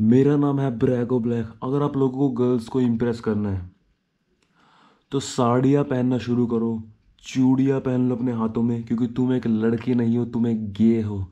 मेरा नाम है ब्रैगो ब्लैक अगर आप लोगों को गर्ल्स को इम्प्रेस करना है तो साड़ियाँ पहनना शुरू करो चूड़ियाँ पहन लो अपने हाथों में क्योंकि तुम एक लड़की नहीं हो तुम एक गे हो